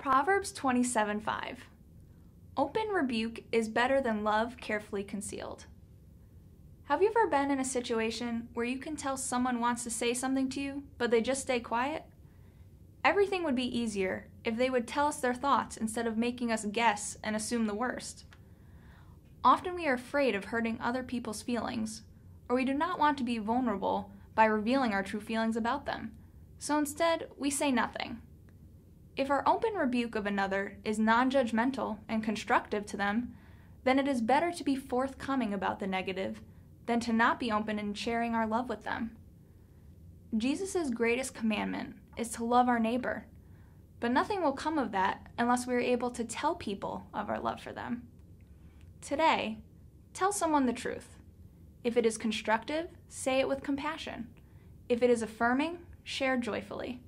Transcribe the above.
Proverbs 27:5. Open rebuke is better than love carefully concealed. Have you ever been in a situation where you can tell someone wants to say something to you, but they just stay quiet? Everything would be easier if they would tell us their thoughts instead of making us guess and assume the worst. Often we are afraid of hurting other people's feelings, or we do not want to be vulnerable by revealing our true feelings about them. So instead, we say nothing. If our open rebuke of another is non judgmental and constructive to them, then it is better to be forthcoming about the negative than to not be open in sharing our love with them. Jesus' greatest commandment is to love our neighbor, but nothing will come of that unless we are able to tell people of our love for them. Today, tell someone the truth. If it is constructive, say it with compassion. If it is affirming, share joyfully.